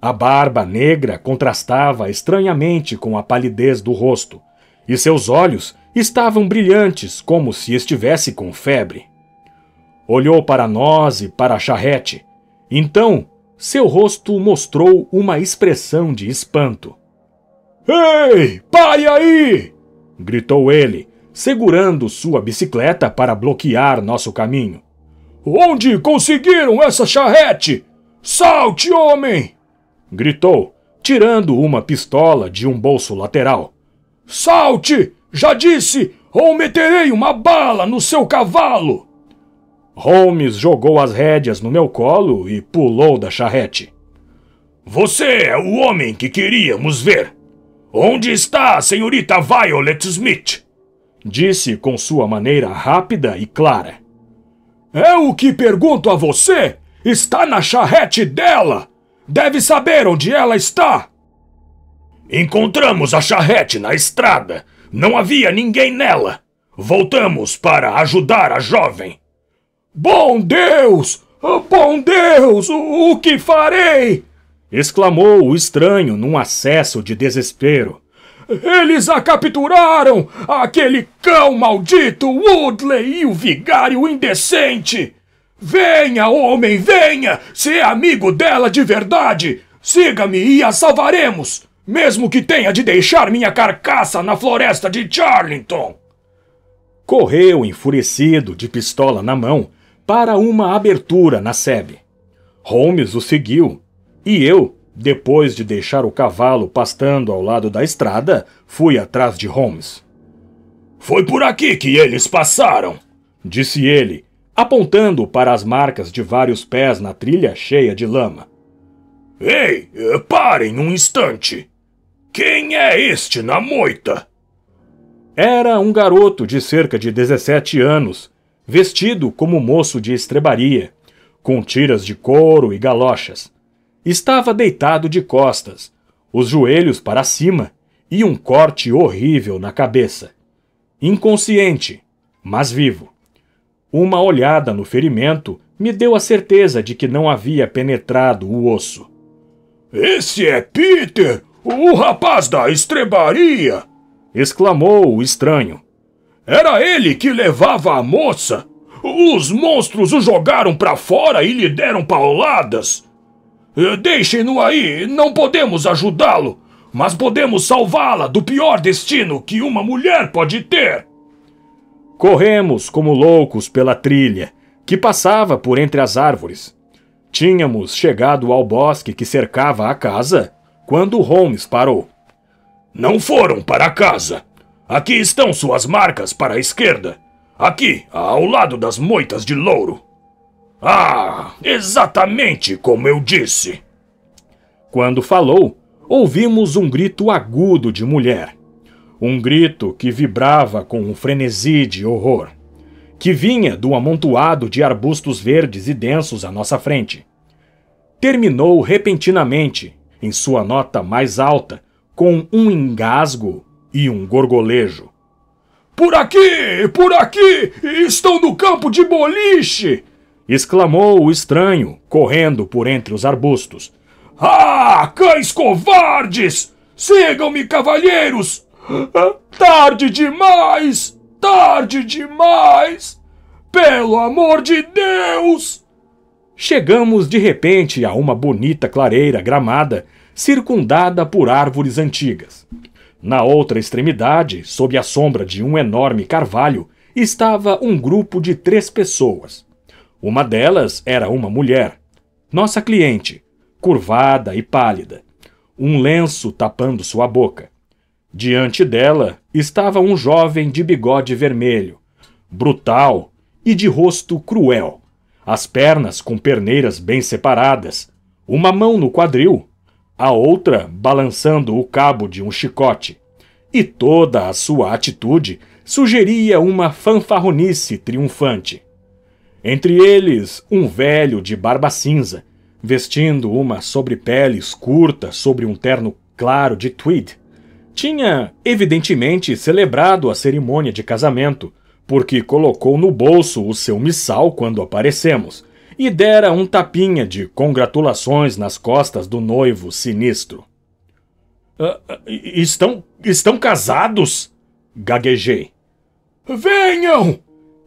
A barba negra contrastava estranhamente com a palidez do rosto, e seus olhos estavam brilhantes como se estivesse com febre. Olhou para nós e para a Charrete. Então, seu rosto mostrou uma expressão de espanto. Ei, pare aí! gritou ele, segurando sua bicicleta para bloquear nosso caminho. Onde conseguiram essa charrete? Salte, homem! gritou, tirando uma pistola de um bolso lateral. Salte! Já disse, ou meterei uma bala no seu cavalo! Holmes jogou as rédeas no meu colo e pulou da charrete. Você é o homem que queríamos ver. Onde está a senhorita Violet Smith? Disse com sua maneira rápida e clara. É o que pergunto a você! Está na charrete dela! Deve saber onde ela está! Encontramos a charrete na estrada. Não havia ninguém nela. Voltamos para ajudar a jovem. Bom Deus! Ah, bom Deus! O, que farei? exclamou o estranho num acesso de desespero. Eles a capturaram! Aquele cão maldito, Woodley e o vigário indecente! Venha, homem, venha! Se é amigo dela de verdade! Siga-me e a salvaremos! Mesmo que tenha de deixar minha carcaça na floresta de Charlington! Correu enfurecido, de pistola na mão, para uma abertura na sebe. Holmes o seguiu, e eu, depois de deixar o cavalo pastando ao lado da estrada, fui atrás de Holmes. Foi por aqui que eles passaram, disse ele, apontando para as marcas de vários pés na trilha cheia de lama. Ei, parem um instante! Quem é este na moita? Era um garoto de cerca de 17 anos, vestido como moço de estrebaria, com tiras de couro e galochas. Estava deitado de costas, os joelhos para cima e um corte horrível na cabeça. Inconsciente, mas vivo. Uma olhada no ferimento me deu a certeza de que não havia penetrado o osso. Esse é Peter, o rapaz da estrebaria! exclamou o estranho. Era ele que levava a moça. Os monstros o jogaram para fora e lhe deram pauladas. Eh, deixem-no aí, não podemos ajudá-lo, mas podemos salvá-la do pior destino que uma mulher pode ter. Corremos como loucos pela trilha, que passava por entre as árvores. Tínhamos chegado ao bosque que cercava a casa quando Holmes parou. Não foram para casa, Aqui estão suas marcas para a esquerda. Aqui, ao lado das moitas de louro. Ah, exatamente como eu disse. Quando falou, ouvimos um grito agudo de mulher. Um grito que vibrava com um frenesi de horror, que vinha do amontoado de arbustos verdes e densos à nossa frente. Terminou repentinamente, em sua nota mais alta, com um engasgo e um gorgolejo. Por aqui! Por aqui! Estão no campo de boliche! exclamou o estranho, correndo por entre os arbustos. Ah, cães covardes! Sigam-me, cavalheiros! Ah, tarde demais! Tarde demais! Pelo amor de Deus! Chegamos de repente a uma bonita clareira gramada, circundada por árvores antigas. Na outra extremidade, sob a sombra de um enorme carvalho, estava um grupo de três pessoas. Uma delas era uma mulher, nossa cliente, curvada e pálida, um lenço tapando sua boca. Diante dela estava um jovem de bigode vermelho, brutal e de rosto cruel, as pernas com perneiras bem separadas, uma mão no quadril a outra balançando o cabo de um chicote. E toda a sua atitude sugeria uma fanfarronice triunfante. Entre eles, um velho de barba cinza, vestindo uma sobrepeles curta sobre um terno claro de tweed. Tinha, evidentemente, celebrado a cerimônia de casamento, porque colocou no bolso o seu missal quando aparecemos, e dera um tapinha de congratulações nas costas do noivo sinistro. Uh, estão. estão casados? gaguejei. Venham!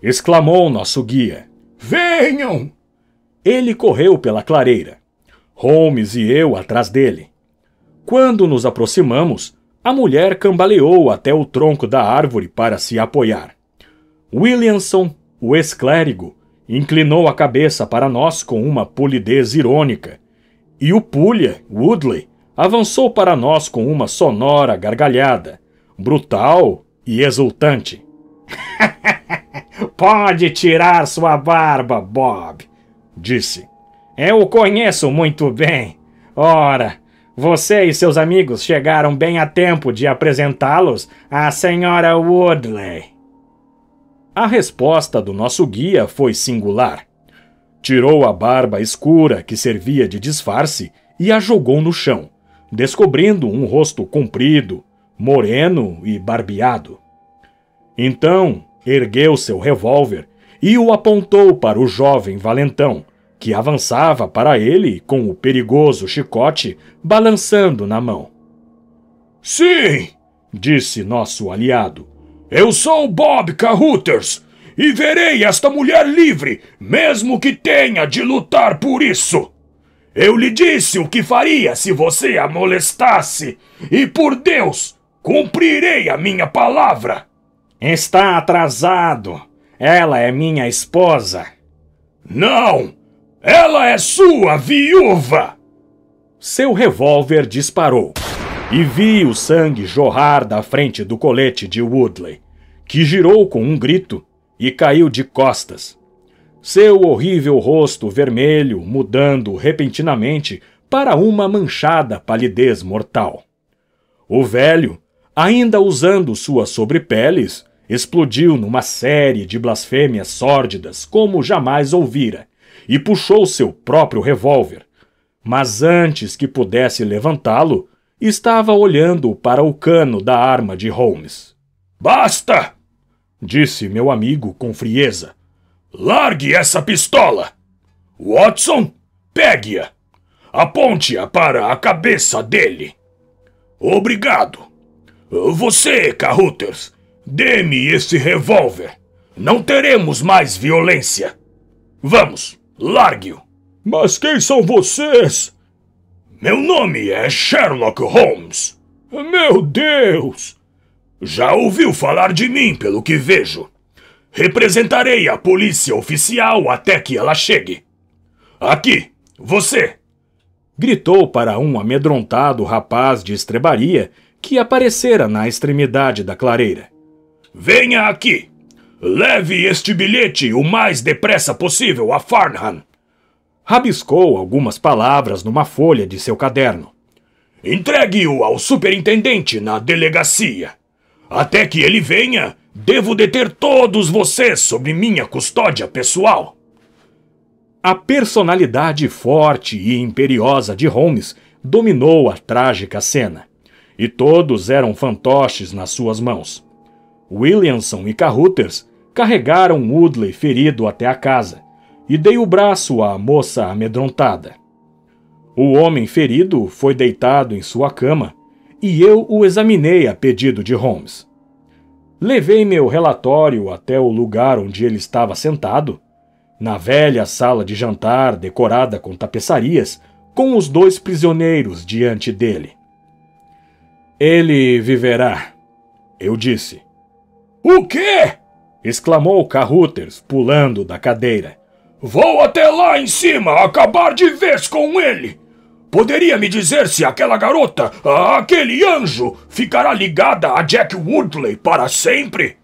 exclamou nosso guia. Venham! Ele correu pela clareira. Holmes e eu atrás dele. Quando nos aproximamos, a mulher cambaleou até o tronco da árvore para se apoiar. Williamson, o ex-clérigo, inclinou a cabeça para nós com uma polidez irônica, e o pulha, Woodley, avançou para nós com uma sonora gargalhada, brutal e exultante. Pode tirar sua barba, Bob, disse. Eu o conheço muito bem. Ora, você e seus amigos chegaram bem a tempo de apresentá-los à senhora Woodley. A resposta do nosso guia foi singular. Tirou a barba escura que servia de disfarce e a jogou no chão, descobrindo um rosto comprido, moreno e barbeado. Então, ergueu seu revólver e o apontou para o jovem valentão, que avançava para ele com o perigoso chicote balançando na mão. Sim, disse nosso aliado eu sou Bob Carruthers e verei esta mulher livre, mesmo que tenha de lutar por isso. Eu lhe disse o que faria se você a molestasse, e por Deus, cumprirei a minha palavra. Está atrasado. Ela é minha esposa. Não! Ela é sua viúva! Seu revólver disparou e vi o sangue jorrar da frente do colete de Woodley, que girou com um grito e caiu de costas. Seu horrível rosto vermelho mudando repentinamente para uma manchada palidez mortal. O velho, ainda usando suas sobrepeles, explodiu numa série de blasfêmias sórdidas como jamais ouvira e puxou seu próprio revólver. Mas antes que pudesse levantá-lo, estava olhando para o cano da arma de Holmes. Basta! disse meu amigo com frieza. Largue essa pistola! Watson, pegue-a! Aponte-a para a cabeça dele! Obrigado! Você, Carruthers, dê-me esse revólver! Não teremos mais violência! Vamos, largue-o! Mas quem são vocês? Meu nome é Sherlock Holmes. Meu Deus! Já ouviu falar de mim, pelo que vejo. Representarei a polícia oficial até que ela chegue. Aqui, você! Gritou para um amedrontado rapaz de estrebaria que aparecera na extremidade da clareira. Venha aqui! Leve este bilhete o mais depressa possível a Farnham rabiscou algumas palavras numa folha de seu caderno. Entregue-o ao superintendente na delegacia. Até que ele venha, devo deter todos vocês sob minha custódia pessoal. A personalidade forte e imperiosa de Holmes dominou a trágica cena, e todos eram fantoches nas suas mãos. Williamson e Carruthers carregaram Woodley ferido até a casa, e dei o braço à moça amedrontada. O homem ferido foi deitado em sua cama e eu o examinei a pedido de Holmes. Levei meu relatório até o lugar onde ele estava sentado, na velha sala de jantar decorada com tapeçarias, com os dois prisioneiros diante dele. Ele viverá, eu disse. O quê? exclamou Carruthers, pulando da cadeira. Vou até lá em cima acabar de vez com ele! Poderia me dizer se aquela garota, aquele anjo, ficará ligada a Jack Woodley para sempre?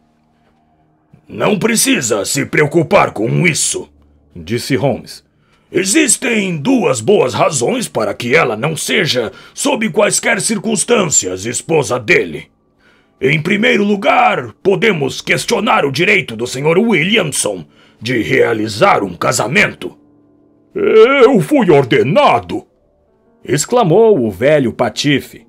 Não precisa se preocupar com isso, disse Holmes. Existem duas boas razões para que ela não seja, sob quaisquer circunstâncias, esposa dele. Em primeiro lugar, podemos questionar o direito do Sr. Williamson de realizar um casamento. Eu fui ordenado! exclamou o velho patife.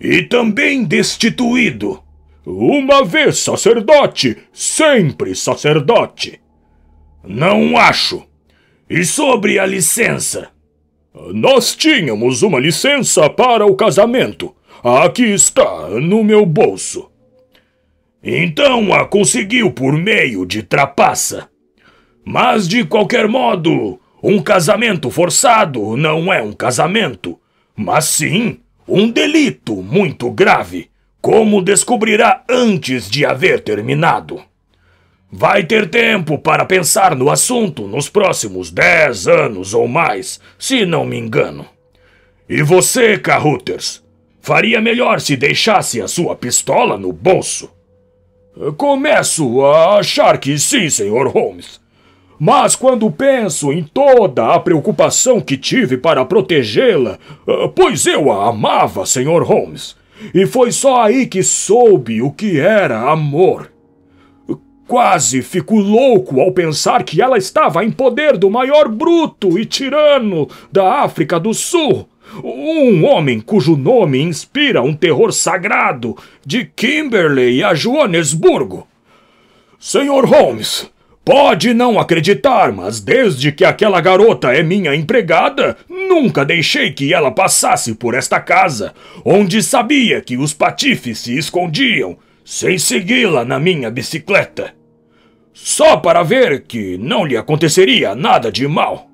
E também destituído. Uma vez sacerdote, sempre sacerdote. Não acho. E sobre a licença? Nós tínhamos uma licença para o casamento. Aqui está, no meu bolso. Então a conseguiu por meio de trapaça. Mas de qualquer modo, um casamento forçado não é um casamento, mas sim um delito muito grave, como descobrirá antes de haver terminado. Vai ter tempo para pensar no assunto nos próximos dez anos ou mais, se não me engano. E você, Carruthers, faria melhor se deixasse a sua pistola no bolso. Começo a achar que sim, Sr. Holmes. Mas quando penso em toda a preocupação que tive para protegê-la, ah, pois eu a amava, Sr. Holmes, e foi só aí que soube o que era amor. Quase fico louco ao pensar que ela estava em poder do maior bruto e tirano da África do Sul. Um homem cujo nome inspira um terror sagrado de Kimberley a Joanesburgo. Senhor Holmes, Pode não acreditar, mas desde que aquela garota é minha empregada, nunca deixei que ela passasse por esta casa, onde sabia que os patifes se escondiam, sem segui-la na minha bicicleta. Só para ver que não lhe aconteceria nada de mal.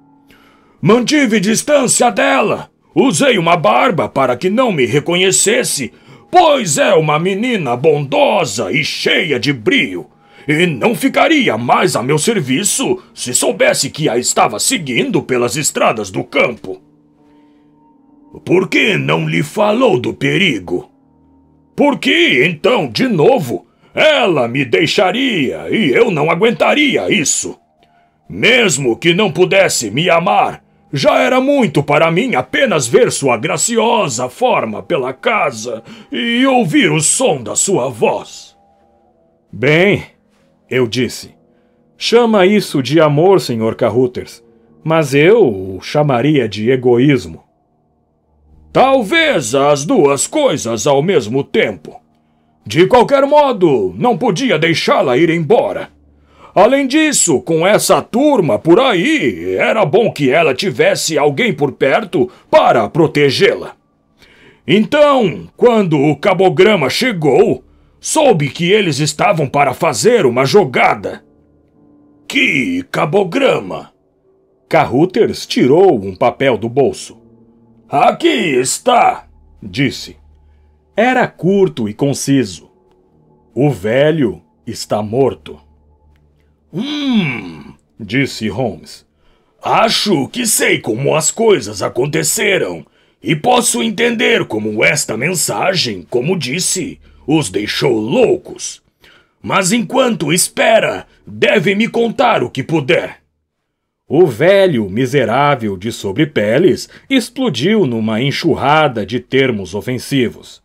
Mantive distância dela, usei uma barba para que não me reconhecesse, pois é uma menina bondosa e cheia de brio e não ficaria mais a meu serviço se soubesse que a estava seguindo pelas estradas do campo. Por que não lhe falou do perigo? Por que, então, de novo, ela me deixaria e eu não aguentaria isso? Mesmo que não pudesse me amar, já era muito para mim apenas ver sua graciosa forma pela casa e ouvir o som da sua voz. Bem, eu disse. Chama isso de amor, Sr. Carruthers, mas eu o chamaria de egoísmo. Talvez as duas coisas ao mesmo tempo. De qualquer modo, não podia deixá-la ir embora. Além disso, com essa turma por aí, era bom que ela tivesse alguém por perto para protegê-la. Então, quando o cabograma chegou, Soube que eles estavam para fazer uma jogada. Que cabograma! Carruthers tirou um papel do bolso. Aqui está, disse. Era curto e conciso. O velho está morto. Hum, disse Holmes. Acho que sei como as coisas aconteceram e posso entender como esta mensagem, como disse, os deixou loucos. Mas enquanto espera, deve me contar o que puder. O velho miserável de sobrepeles explodiu numa enxurrada de termos ofensivos.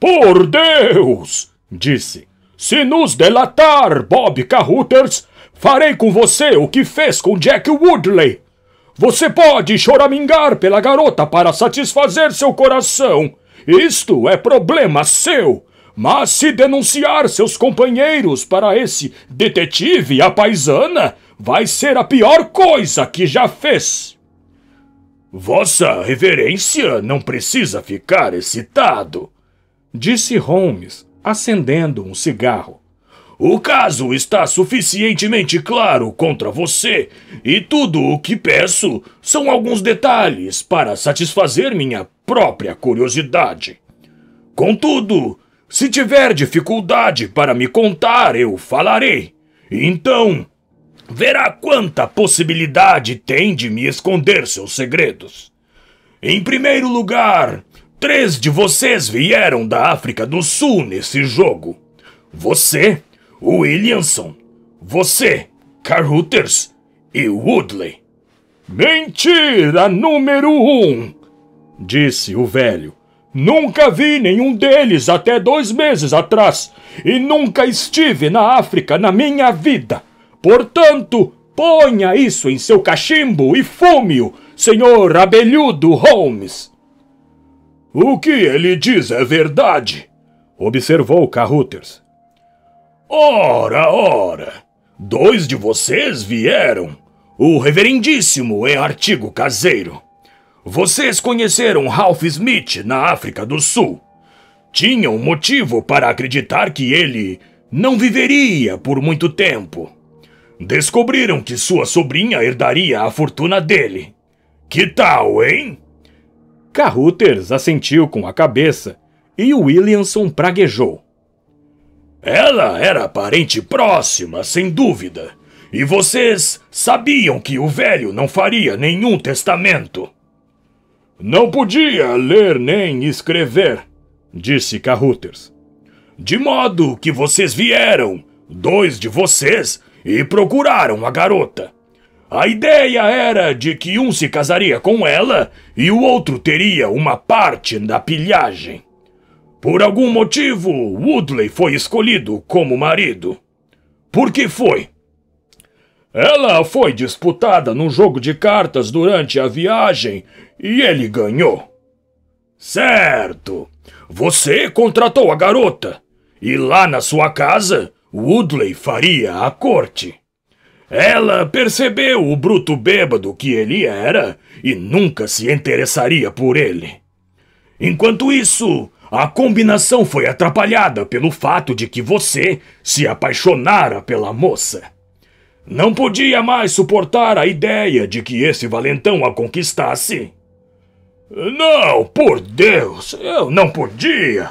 Por Deus! disse. Se nos delatar, Bob Carruthers, farei com você o que fez com Jack Woodley. Você pode choramingar pela garota para satisfazer seu coração. Isto é problema seu. Mas se denunciar seus companheiros para esse detetive, a paisana, vai ser a pior coisa que já fez. Vossa Reverência não precisa ficar excitado, disse Holmes, acendendo um cigarro. O caso está suficientemente claro contra você, e tudo o que peço são alguns detalhes para satisfazer minha própria curiosidade. Contudo, se tiver dificuldade para me contar, eu falarei. Então, verá quanta possibilidade tem de me esconder seus segredos. Em primeiro lugar, três de vocês vieram da África do Sul nesse jogo. Você, Williamson. Você, Carruthers. E Woodley. Mentira número um! Disse o velho Nunca vi nenhum deles até dois meses atrás e nunca estive na África na minha vida. Portanto, ponha isso em seu cachimbo e fume-o, senhor abelhudo Holmes. O que ele diz é verdade, observou Carruthers. Ora, ora, dois de vocês vieram. O reverendíssimo é artigo caseiro vocês conheceram Ralph Smith na África do Sul. Tinham motivo para acreditar que ele não viveria por muito tempo. Descobriram que sua sobrinha herdaria a fortuna dele. Que tal, hein? Carruthers assentiu com a cabeça e Williamson praguejou. Ela era parente próxima, sem dúvida. E vocês sabiam que o velho não faria nenhum testamento. Não podia ler nem escrever, disse Carruthers. De modo que vocês vieram, dois de vocês, e procuraram a garota. A ideia era de que um se casaria com ela e o outro teria uma parte da pilhagem. Por algum motivo, Woodley foi escolhido como marido. Por que foi? Ela foi disputada num jogo de cartas durante a viagem e ele ganhou. Certo! Você contratou a garota e lá na sua casa Woodley faria a corte. Ela percebeu o bruto bêbado que ele era e nunca se interessaria por ele. Enquanto isso, a combinação foi atrapalhada pelo fato de que você se apaixonara pela moça. Não podia mais suportar a ideia de que esse valentão a conquistasse. Não, por Deus, eu não podia.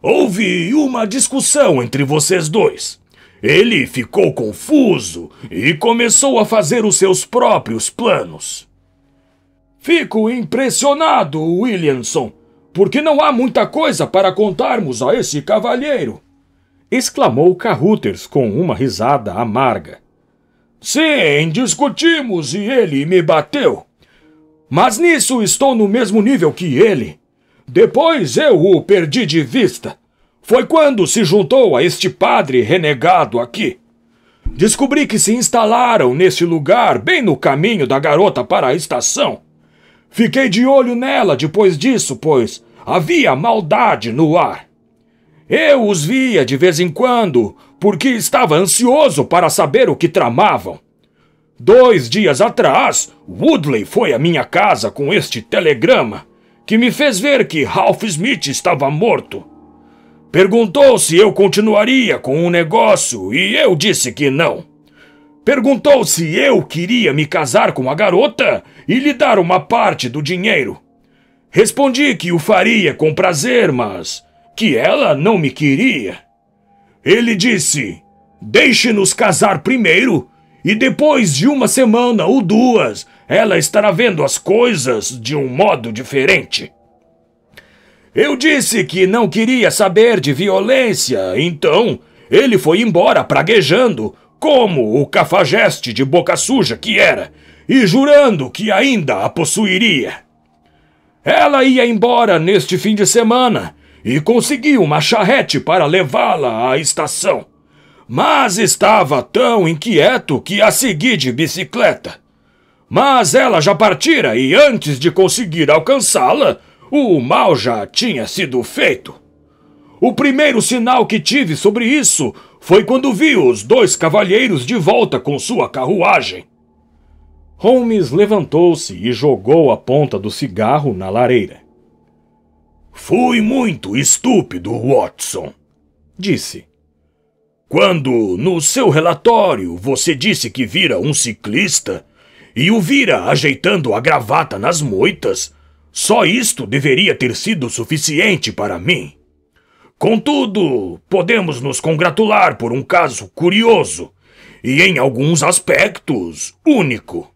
Houve uma discussão entre vocês dois. Ele ficou confuso e começou a fazer os seus próprios planos. Fico impressionado, Williamson, porque não há muita coisa para contarmos a esse cavalheiro exclamou Carruthers com uma risada amarga. Sim, discutimos e ele me bateu. Mas nisso estou no mesmo nível que ele. Depois eu o perdi de vista. Foi quando se juntou a este padre renegado aqui. Descobri que se instalaram nesse lugar, bem no caminho da garota para a estação. Fiquei de olho nela depois disso, pois havia maldade no ar. Eu os via de vez em quando, porque estava ansioso para saber o que tramavam. Dois dias atrás, Woodley foi à minha casa com este telegrama, que me fez ver que Ralph Smith estava morto. Perguntou se eu continuaria com o um negócio e eu disse que não. Perguntou se eu queria me casar com a garota e lhe dar uma parte do dinheiro. Respondi que o faria com prazer, mas que ela não me queria. Ele disse: Deixe-nos casar primeiro, e depois de uma semana ou duas, ela estará vendo as coisas de um modo diferente. Eu disse que não queria saber de violência, então ele foi embora praguejando, como o cafajeste de boca suja que era, e jurando que ainda a possuiria. Ela ia embora neste fim de semana, e consegui uma charrete para levá-la à estação. Mas estava tão inquieto que a segui de bicicleta. Mas ela já partira e antes de conseguir alcançá-la, o mal já tinha sido feito. O primeiro sinal que tive sobre isso foi quando vi os dois cavalheiros de volta com sua carruagem. Holmes levantou-se e jogou a ponta do cigarro na lareira. Fui muito estúpido, Watson, disse. Quando, no seu relatório, você disse que vira um ciclista e o vira ajeitando a gravata nas moitas, só isto deveria ter sido suficiente para mim. Contudo, podemos nos congratular por um caso curioso e, em alguns aspectos, único.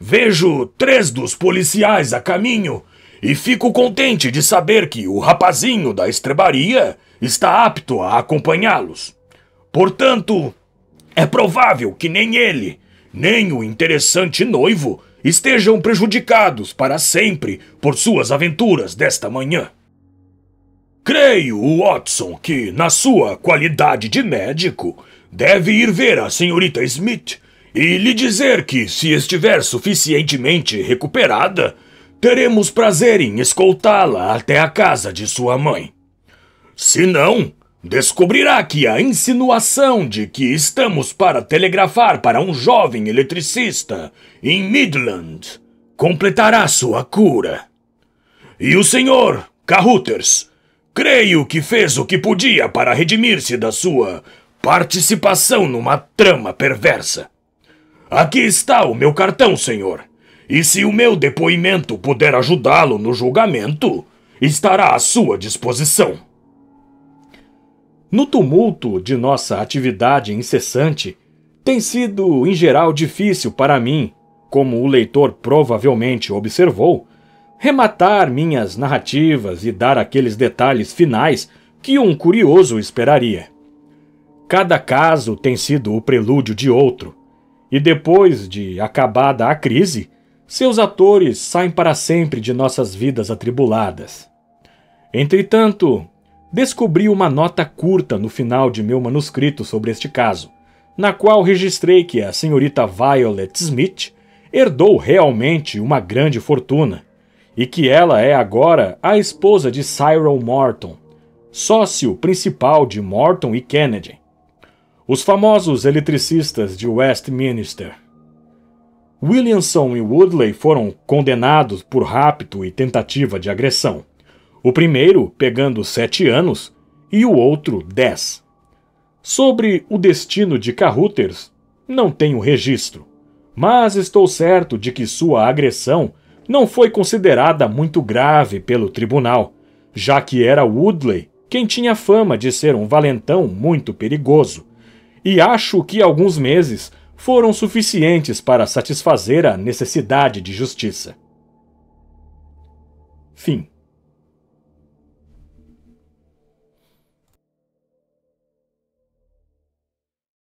Vejo três dos policiais a caminho e fico contente de saber que o rapazinho da estrebaria está apto a acompanhá-los. Portanto, é provável que nem ele, nem o interessante noivo estejam prejudicados para sempre por suas aventuras desta manhã. Creio, Watson, que, na sua qualidade de médico, deve ir ver a senhorita Smith e lhe dizer que, se estiver suficientemente recuperada, teremos prazer em escoltá-la até a casa de sua mãe. Se não, descobrirá que a insinuação de que estamos para telegrafar para um jovem eletricista em Midland completará sua cura. E o senhor, Carruthers, creio que fez o que podia para redimir-se da sua participação numa trama perversa. Aqui está o meu cartão, senhor. E se o meu depoimento puder ajudá-lo no julgamento, estará à sua disposição. No tumulto de nossa atividade incessante, tem sido em geral difícil para mim, como o leitor provavelmente observou, rematar minhas narrativas e dar aqueles detalhes finais que um curioso esperaria. Cada caso tem sido o prelúdio de outro, e depois de acabada a crise, seus atores saem para sempre de nossas vidas atribuladas. Entretanto, descobri uma nota curta no final de meu manuscrito sobre este caso, na qual registrei que a senhorita Violet Smith herdou realmente uma grande fortuna e que ela é agora a esposa de Cyril Morton, sócio principal de Morton e Kennedy, os famosos eletricistas de Westminster. Williamson e Woodley foram condenados por rapto e tentativa de agressão. O primeiro pegando sete anos e o outro dez. Sobre o destino de Carruthers, não tenho registro, mas estou certo de que sua agressão não foi considerada muito grave pelo tribunal, já que era Woodley quem tinha fama de ser um valentão muito perigoso. E acho que alguns meses foram suficientes para satisfazer a necessidade de justiça. Fim.